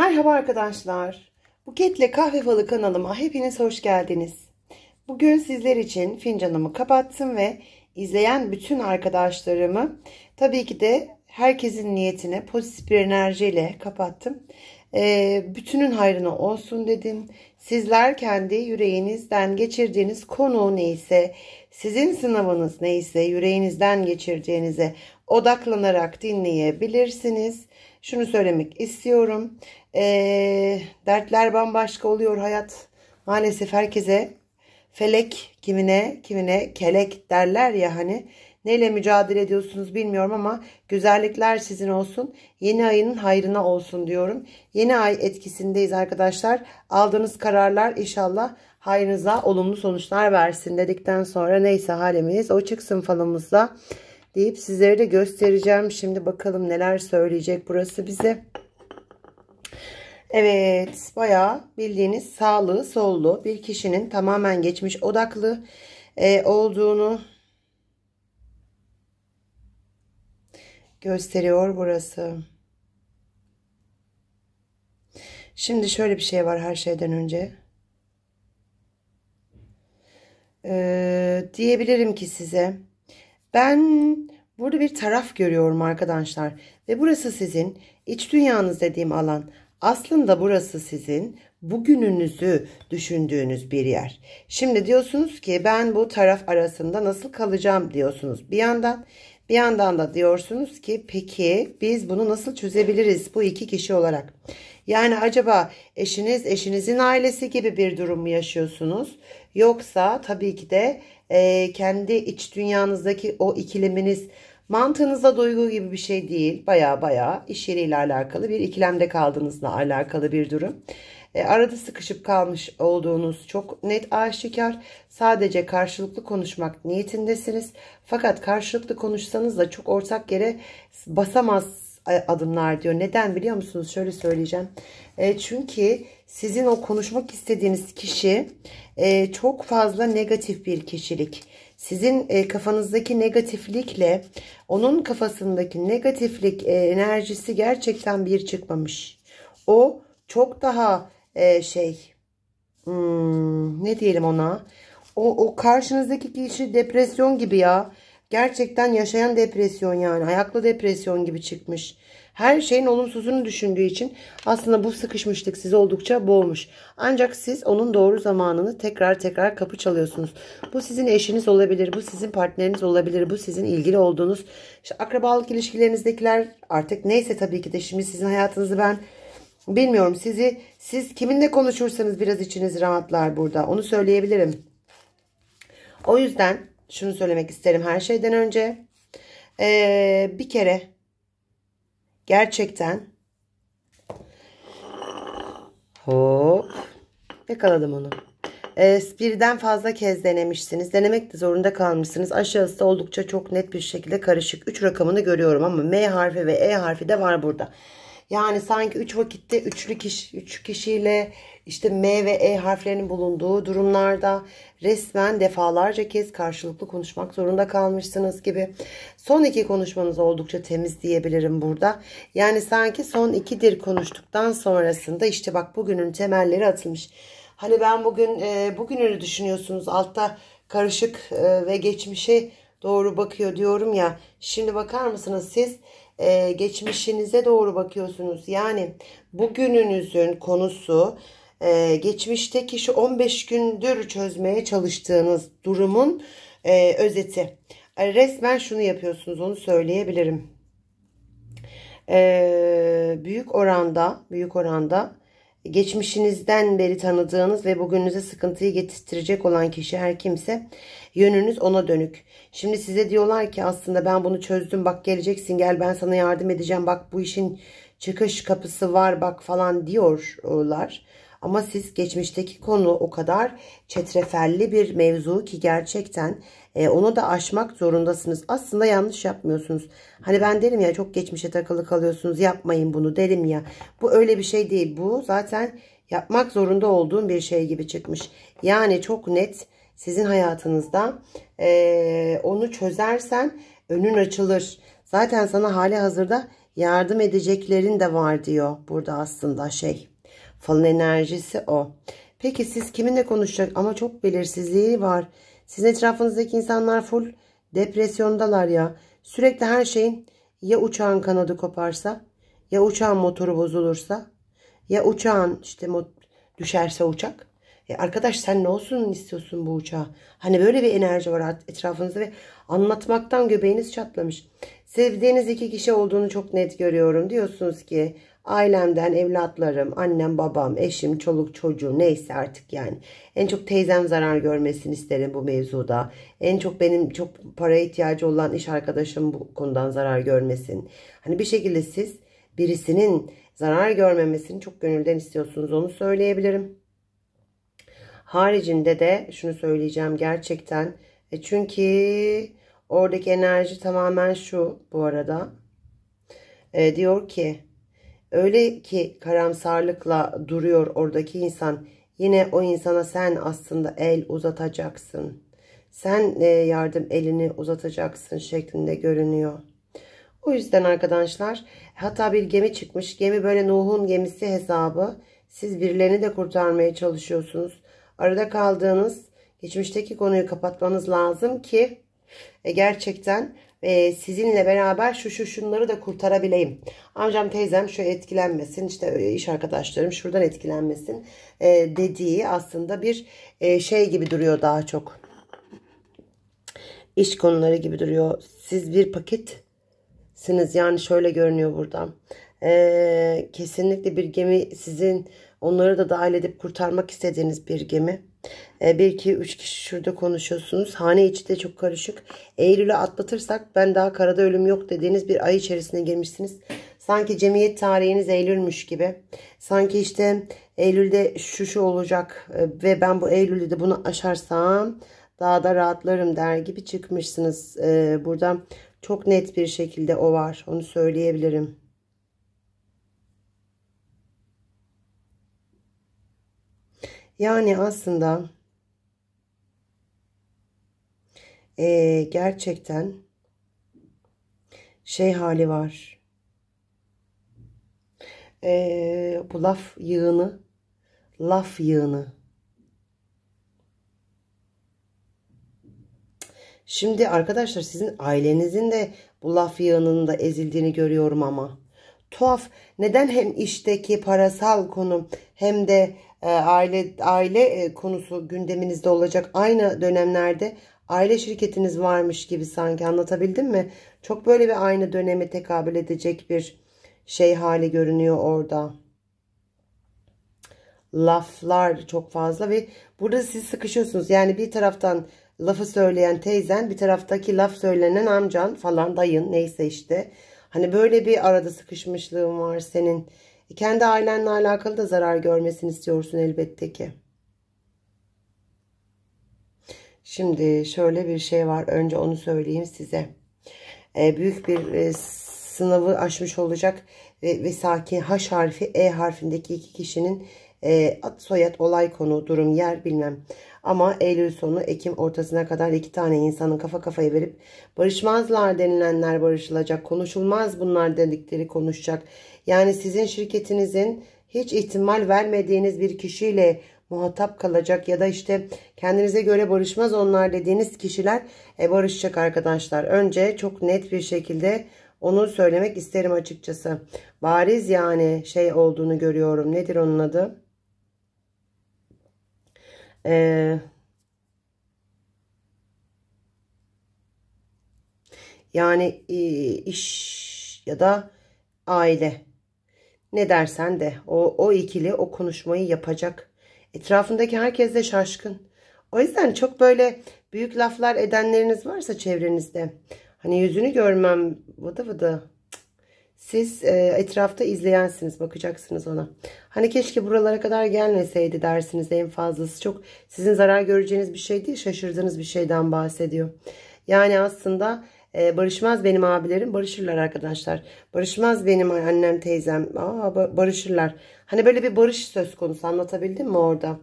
Merhaba arkadaşlar. Buketle Kahve Falı kanalıma hepiniz hoş geldiniz. Bugün sizler için fincanımı kapattım ve izleyen bütün arkadaşlarımı tabii ki de herkesin niyetine pozitif bir enerjiyle kapattım. E, bütünün hayrına olsun dedim. Sizler kendi yüreğinizden geçirdiğiniz konu neyse, sizin sınavınız neyse yüreğinizden geçireceğinize odaklanarak dinleyebilirsiniz. Şunu söylemek istiyorum. Ee, dertler bambaşka oluyor hayat. Maalesef herkese felek kimine kimine kelek derler ya hani. Neyle mücadele ediyorsunuz bilmiyorum ama güzellikler sizin olsun. Yeni ayının hayrına olsun diyorum. Yeni ay etkisindeyiz arkadaşlar. Aldığınız kararlar inşallah hayrınıza olumlu sonuçlar versin dedikten sonra neyse halimiz o çıksın falımızda deyip sizlere de göstereceğim. Şimdi bakalım neler söyleyecek burası bize. Evet bayağı bildiğiniz sağlı sollu bir kişinin tamamen geçmiş odaklı e, olduğunu gösteriyor burası. Şimdi şöyle bir şey var her şeyden önce. Ee, diyebilirim ki size. Ben burada bir taraf görüyorum arkadaşlar. Ve burası sizin iç dünyanız dediğim alan. Aslında burası sizin bugününüzü düşündüğünüz bir yer. Şimdi diyorsunuz ki ben bu taraf arasında nasıl kalacağım diyorsunuz bir yandan. Bir yandan da diyorsunuz ki peki biz bunu nasıl çözebiliriz bu iki kişi olarak? Yani acaba eşiniz eşinizin ailesi gibi bir durum mu yaşıyorsunuz? Yoksa tabii ki de e, kendi iç dünyanızdaki o ikileminiz Mantığınızda duygu gibi bir şey değil. Baya baya iş yeriyle alakalı bir ikilemde kaldığınızla alakalı bir durum. E, arada sıkışıp kalmış olduğunuz çok net aşikar. Sadece karşılıklı konuşmak niyetindesiniz. Fakat karşılıklı konuşsanız da çok ortak yere basamaz e, adımlar diyor. Neden biliyor musunuz? Şöyle söyleyeceğim. E, çünkü sizin o konuşmak istediğiniz kişi e, çok fazla negatif bir kişilik sizin e, kafanızdaki negatiflikle onun kafasındaki negatiflik e, enerjisi gerçekten bir çıkmamış. O çok daha e, şey hmm, ne diyelim ona o, o karşınızdaki kişi depresyon gibi ya Gerçekten yaşayan depresyon yani ayaklı depresyon gibi çıkmış. Her şeyin olumsuzunu düşündüğü için aslında bu sıkışmışlık sizi oldukça boğmuş. Ancak siz onun doğru zamanını tekrar tekrar kapı çalıyorsunuz. Bu sizin eşiniz olabilir, bu sizin partneriniz olabilir, bu sizin ilgili olduğunuz işte akrabalık ilişkilerinizdekiler artık neyse tabii ki de şimdi sizin hayatınızı ben bilmiyorum. Sizi siz kiminle konuşursanız biraz içiniz rahatlar burada. Onu söyleyebilirim. O yüzden şunu söylemek isterim her şeyden önce. Ee, bir kere gerçekten hop yakaladım onu. Ee, birden fazla kez denemişsiniz. Denemek de zorunda kalmışsınız. Aşağısı da oldukça çok net bir şekilde karışık. 3 rakamını görüyorum ama M harfi ve E harfi de var burada. Yani sanki üç vakitte üçlü kişi, üç kişiyle işte M ve E harflerinin bulunduğu durumlarda resmen defalarca kez karşılıklı konuşmak zorunda kalmışsınız gibi. Son iki konuşmanız oldukça temiz diyebilirim burada. Yani sanki son iki dil konuştuktan sonrasında işte bak bugünün temelleri atılmış. Hani ben bugün e, bugününü düşünüyorsunuz altta karışık e, ve geçmişe doğru bakıyor diyorum ya. Şimdi bakar mısınız siz? e, geçmişinize doğru bakıyorsunuz. Yani bugününüzün konusu e, geçmişteki şu 15 gündür çözmeye çalıştığınız durumun e, özeti. E, resmen şunu yapıyorsunuz onu söyleyebilirim. E, büyük oranda büyük oranda geçmişinizden beri tanıdığınız ve bugününüze sıkıntıyı getirtirecek olan kişi her kimse yönünüz ona dönük. Şimdi size diyorlar ki aslında ben bunu çözdüm bak geleceksin gel ben sana yardım edeceğim bak bu işin çıkış kapısı var bak falan diyorlar. Ama siz geçmişteki konu o kadar çetrefelli bir mevzu ki gerçekten e, onu da aşmak zorundasınız. Aslında yanlış yapmıyorsunuz. Hani ben derim ya çok geçmişe takılı kalıyorsunuz yapmayın bunu derim ya. Bu öyle bir şey değil. Bu zaten yapmak zorunda olduğum bir şey gibi çıkmış. Yani çok net sizin hayatınızda e, onu çözersen önün açılır. Zaten sana hali hazırda yardım edeceklerin de var diyor burada aslında şey. Falın enerjisi o. Peki siz kiminle konuşacak ama çok belirsizliği var. Sizin etrafınızdaki insanlar full depresyondalar ya. Sürekli her şeyin ya uçağın kanadı koparsa ya uçağın motoru bozulursa ya uçağın işte düşerse uçak. E arkadaş sen ne olsun istiyorsun bu uçağa? Hani böyle bir enerji var etrafınızda ve anlatmaktan göbeğiniz çatlamış. Sevdiğiniz iki kişi olduğunu çok net görüyorum. Diyorsunuz ki Ailemden, evlatlarım, annem, babam, eşim, çoluk, çocuğu neyse artık yani. En çok teyzem zarar görmesini isterim bu mevzuda. En çok benim çok para ihtiyacı olan iş arkadaşım bu konudan zarar görmesin. Hani bir şekilde siz birisinin zarar görmemesini çok gönülden istiyorsunuz onu söyleyebilirim. Haricinde de şunu söyleyeceğim gerçekten. E çünkü oradaki enerji tamamen şu bu arada. E diyor ki Öyle ki karamsarlıkla duruyor oradaki insan. Yine o insana sen aslında el uzatacaksın. Sen e, yardım elini uzatacaksın şeklinde görünüyor. O yüzden arkadaşlar hatta bir gemi çıkmış. Gemi böyle Nuh'un gemisi hesabı. Siz birilerini de kurtarmaya çalışıyorsunuz. Arada kaldığınız geçmişteki konuyu kapatmanız lazım ki e, gerçekten e, sizinle beraber şu şu şunları da kurtarabileyim. Amcam teyzem şu etkilenmesin işte e, iş arkadaşlarım şuradan etkilenmesin e, dediği aslında bir e, şey gibi duruyor daha çok. İş konuları gibi duruyor. Siz bir paketsiniz yani şöyle görünüyor buradan. E, kesinlikle bir gemi sizin onları da dahil edip kurtarmak istediğiniz bir gemi. E, bir iki üç kişi şurada konuşuyorsunuz. Hane içi de çok karışık. Eylül'ü atlatırsak ben daha karada ölüm yok dediğiniz bir ay içerisine girmişsiniz. Sanki cemiyet tarihiniz Eylül'müş gibi. Sanki işte Eylül'de şu şu olacak e, ve ben bu Eylül'de de bunu aşarsam daha da rahatlarım der gibi çıkmışsınız. E, burada çok net bir şekilde o var. Onu söyleyebilirim. Yani aslında e, gerçekten şey hali var. E, bu laf yığını, laf yığını. Şimdi arkadaşlar sizin ailenizin de bu laf yığınında ezildiğini görüyorum ama. Tuhaf neden hem işteki parasal konum hem de e, aile aile e, konusu gündeminizde olacak aynı dönemlerde aile şirketiniz varmış gibi sanki anlatabildim mi? Çok böyle bir aynı döneme tekabül edecek bir şey hali görünüyor orada. Laflar çok fazla ve burada siz sıkışıyorsunuz. Yani bir taraftan lafı söyleyen teyzen bir taraftaki laf söylenen amcan falan dayın neyse işte. Hani böyle bir arada sıkışmışlığın var senin. E kendi ailenle alakalı da zarar görmesin istiyorsun elbette ki. Şimdi şöyle bir şey var. Önce onu söyleyeyim size. E, büyük bir e, sınavı aşmış olacak ve, ve sakin H harfi E harfindeki iki kişinin e, at soyad olay konu durum yer bilmem. Ama Eylül sonu Ekim ortasına kadar iki tane insanın kafa kafaya verip barışmazlar denilenler barışılacak konuşulmaz bunlar dedikleri konuşacak yani sizin şirketinizin hiç ihtimal vermediğiniz bir kişiyle muhatap kalacak ya da işte kendinize göre barışmaz onlar dediğiniz kişiler e, barışacak arkadaşlar. Önce çok net bir şekilde onu söylemek isterim açıkçası. Bariz yani şey olduğunu görüyorum. Nedir onun adı? Eee... Yani iş ya da aile ne dersen de o, o ikili o konuşmayı yapacak. Etrafındaki herkes de şaşkın. O yüzden çok böyle büyük laflar edenleriniz varsa çevrenizde. Hani yüzünü görmem vıdı vıdı. Siz e, etrafta izleyensiniz bakacaksınız ona. Hani keşke buralara kadar gelmeseydi dersiniz en fazlası. Çok sizin zarar göreceğiniz bir şey değil şaşırdığınız bir şeyden bahsediyor. Yani aslında e, barışmaz benim abilerim. Barışırlar arkadaşlar. Barışmaz benim annem teyzem. Aa, barışırlar. Hani böyle bir barış söz konusu anlatabildim mi orada?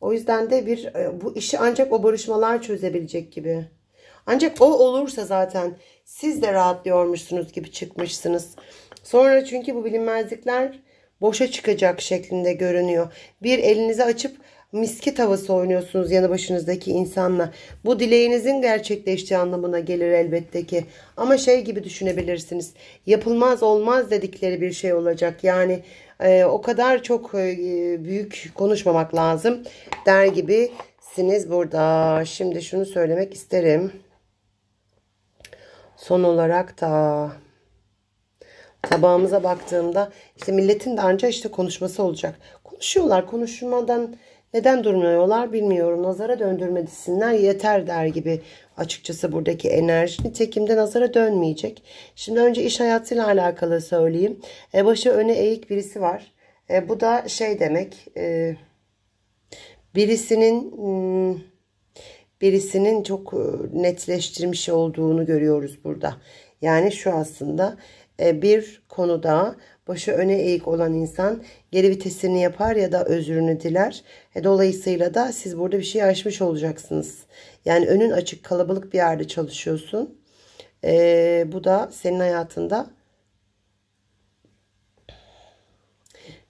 O yüzden de bir e, bu işi ancak o barışmalar çözebilecek gibi. Ancak o olursa zaten siz de rahatlıyormuşsunuz gibi çıkmışsınız. Sonra çünkü bu bilinmezlikler boşa çıkacak şeklinde görünüyor. Bir elinizi açıp misket havası oynuyorsunuz yanı başınızdaki insanla. Bu dileğinizin gerçekleştiği anlamına gelir elbette ki. Ama şey gibi düşünebilirsiniz. Yapılmaz olmaz dedikleri bir şey olacak. Yani e, o kadar çok e, büyük konuşmamak lazım der gibisiniz burada. Şimdi şunu söylemek isterim. Son olarak da tabağımıza baktığımda işte milletin de anca işte konuşması olacak. Konuşuyorlar konuşmadan neden durmuyorlar bilmiyorum. Nazara döndürme yeter der gibi açıkçası buradaki enerji. Nitekim de nazara dönmeyecek. Şimdi önce iş hayatıyla alakalı söyleyeyim. E, başı öne eğik birisi var. E, bu da şey demek. E, birisinin... Hmm, birisinin çok e, netleştirmiş olduğunu görüyoruz burada. Yani şu aslında e, bir konuda başı öne eğik olan insan geri vitesini yapar ya da özrünü diler. E, dolayısıyla da siz burada bir şey aşmış olacaksınız. Yani önün açık kalabalık bir yerde çalışıyorsun. E, bu da senin hayatında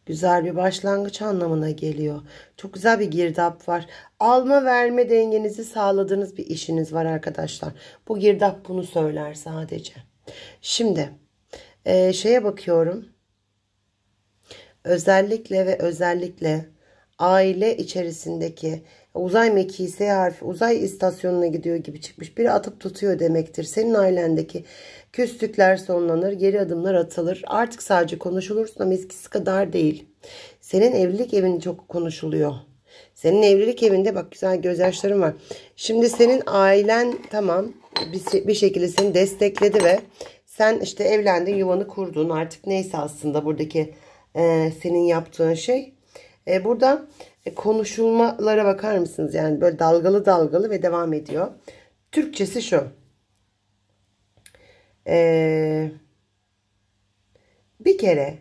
güzel bir başlangıç anlamına geliyor. Çok güzel bir girdap var. Alma verme dengenizi sağladığınız bir işiniz var arkadaşlar. Bu girdap bunu söyler sadece. Şimdi e, şeye bakıyorum özellikle ve özellikle aile içerisindeki uzay mekiği S harfi uzay istasyonuna gidiyor gibi çıkmış biri atıp tutuyor demektir. Senin ailendeki küslükler sonlanır, geri adımlar atılır. Artık sadece konuşulursun ama eskisi kadar değil. Senin evlilik evin çok konuşuluyor. Senin evlilik evinde bak güzel gözyaşların var. Şimdi senin ailen tamam bir, bir şekilde seni destekledi ve sen işte evlendin yuvanı kurdun artık neyse aslında buradaki e, senin yaptığın şey. E, burada e, konuşulmalara bakar mısınız? Yani böyle dalgalı dalgalı ve devam ediyor. Türkçesi şu. E, bir kere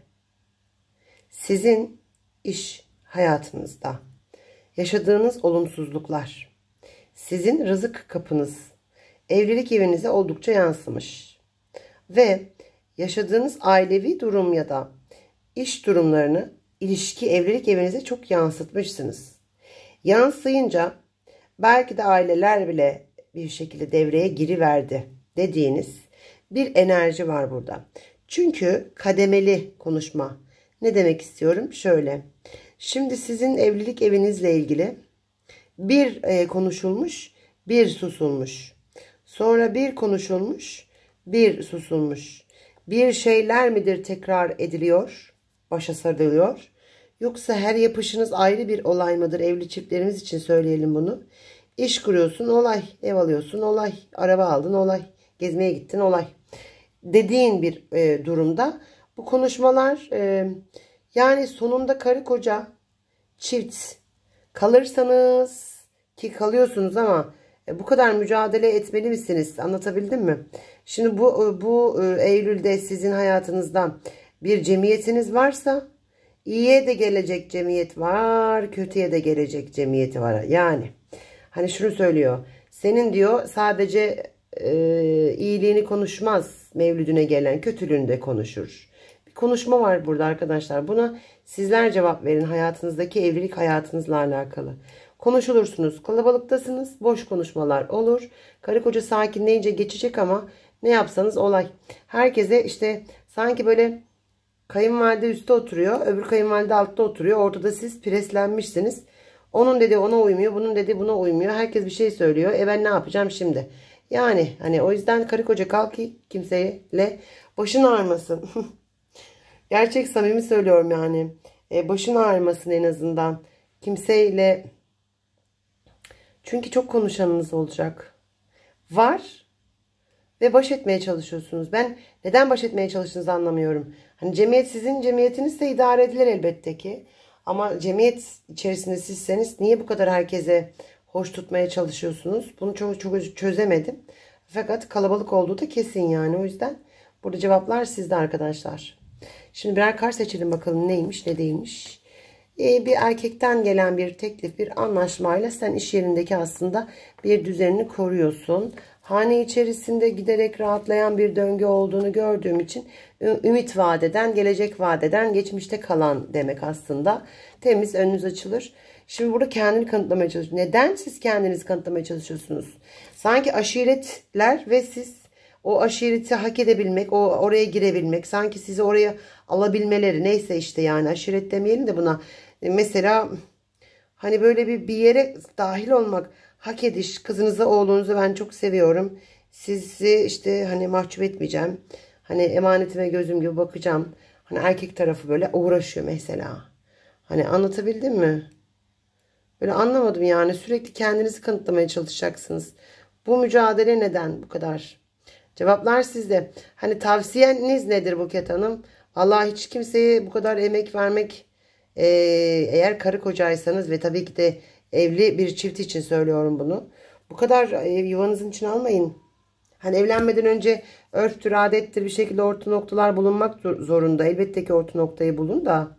sizin iş hayatınızda yaşadığınız olumsuzluklar, sizin rızık kapınız, evlilik evinize oldukça yansımış ve yaşadığınız ailevi durum ya da iş durumlarını ilişki, evlilik evinize çok yansıtmışsınız. Yansıyınca belki de aileler bile bir şekilde devreye giriverdi dediğiniz bir enerji var burada. Çünkü kademeli konuşma. Ne demek istiyorum? Şöyle. Şimdi sizin evlilik evinizle ilgili bir e, konuşulmuş, bir susulmuş. Sonra bir konuşulmuş, bir susulmuş. Bir şeyler midir tekrar ediliyor? başa sarılıyor. Yoksa her yapışınız ayrı bir olay mıdır? Evli çiftlerimiz için söyleyelim bunu. İş kuruyorsun olay, ev alıyorsun olay, araba aldın olay, gezmeye gittin olay. Dediğin bir e, durumda bu konuşmalar e, yani sonunda karı koca çift kalırsanız ki kalıyorsunuz ama e, bu kadar mücadele etmeli misiniz? Anlatabildim mi? Şimdi bu e, bu e, Eylül'de sizin hayatınızda bir cemiyetiniz varsa iyiye de gelecek cemiyet var, kötüye de gelecek cemiyeti var. Yani hani şunu söylüyor. Senin diyor sadece e, iyiliğini konuşmaz mevlüdüne gelen kötülüğünü de konuşur. Bir konuşma var burada arkadaşlar. Buna sizler cevap verin hayatınızdaki evlilik hayatınızla alakalı. Konuşulursunuz. Kalabalıktasınız. Boş konuşmalar olur. Karı koca sakinleyince geçecek ama ne yapsanız olay. Herkese işte sanki böyle Kayınvalide üstte oturuyor. Öbür kayınvalide altta oturuyor. Ortada siz preslenmişsiniz. Onun dedi ona uymuyor. Bunun dedi buna uymuyor. Herkes bir şey söylüyor. E ben ne yapacağım şimdi? Yani hani o yüzden karı koca kalk ki kimseyle başın ağrmasın. Gerçek samimi söylüyorum yani. E, başın ağrmasın en azından. Kimseyle çünkü çok konuşanınız olacak. Var ve baş etmeye çalışıyorsunuz. Ben neden baş etmeye çalıştığınızı anlamıyorum. Hani cemiyet sizin cemiyetiniz de idare edilir elbette ki. Ama cemiyet içerisinde sizseniz niye bu kadar herkese hoş tutmaya çalışıyorsunuz? Bunu çok çok çözemedim. Fakat kalabalık olduğu da kesin yani. O yüzden burada cevaplar sizde arkadaşlar. Şimdi birer kar seçelim bakalım neymiş ne değilmiş. Ee, bir erkekten gelen bir teklif bir anlaşmayla sen iş yerindeki aslında bir düzenini koruyorsun. Hane içerisinde giderek rahatlayan bir döngü olduğunu gördüğüm için ümit vadeden, gelecek vadeden, geçmişte kalan demek aslında. Temiz önünüz açılır. Şimdi burada kendini kanıtlamaya çalışıyorsunuz. Neden siz kendinizi kanıtlamaya çalışıyorsunuz? Sanki aşiretler ve siz o aşireti hak edebilmek, o oraya girebilmek, sanki sizi oraya alabilmeleri neyse işte yani aşiret demeyelim de buna. E, mesela hani böyle bir bir yere dahil olmak hak ediş. Kızınızı oğlunuzu ben çok seviyorum. Sizi işte hani mahcup etmeyeceğim. Hani emanetime gözüm gibi bakacağım. Hani erkek tarafı böyle uğraşıyor mesela. Hani anlatabildim mi? Böyle anlamadım yani. Sürekli kendinizi kanıtlamaya çalışacaksınız. Bu mücadele neden bu kadar? Cevaplar sizde. Hani tavsiyeniz nedir Buket Hanım? Allah hiç kimseye bu kadar emek vermek eğer karı kocaysanız ve tabii ki de Evli bir çift için söylüyorum bunu. Bu kadar ev yuvanızın için almayın. Hani evlenmeden önce örftür, adettir bir şekilde orta noktalar bulunmak zorunda. Elbette ki orta noktayı bulun da.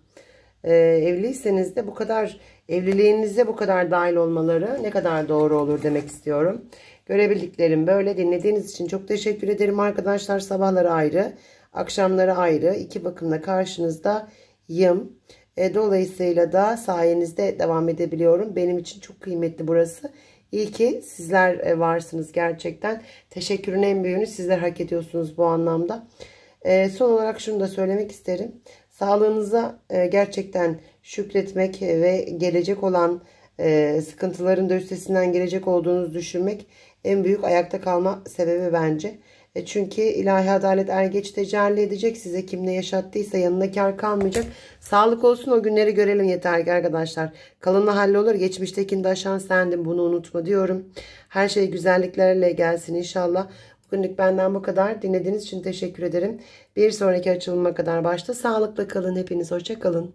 Ee, evliyseniz de bu kadar evliliğinize bu kadar dahil olmaları ne kadar doğru olur demek istiyorum. Görebildiklerim böyle. Dinlediğiniz için çok teşekkür ederim arkadaşlar. Sabahları ayrı, akşamları ayrı. iki bakımla karşınızda yım. E, dolayısıyla da sayenizde devam edebiliyorum. Benim için çok kıymetli burası. İyi ki sizler e, varsınız gerçekten. Teşekkürün en büyüğünü sizler hak ediyorsunuz bu anlamda. E, son olarak şunu da söylemek isterim. Sağlığınıza e, gerçekten şükretmek ve gelecek olan e, sıkıntıların da üstesinden gelecek olduğunuzu düşünmek en büyük ayakta kalma sebebi bence. E çünkü ilahi adalet er geç tecelli edecek. Size kim ne yaşattıysa yanına kar kalmayacak. Sağlık olsun o günleri görelim yeter ki arkadaşlar. Kalanı hallolur. Geçmiştekinde aşan sendin bunu unutma diyorum. Her şey güzelliklerle gelsin inşallah. Bugünlük benden bu kadar. Dinlediğiniz için teşekkür ederim. Bir sonraki açılıma kadar başta sağlıkla kalın. Hepiniz hoşça kalın.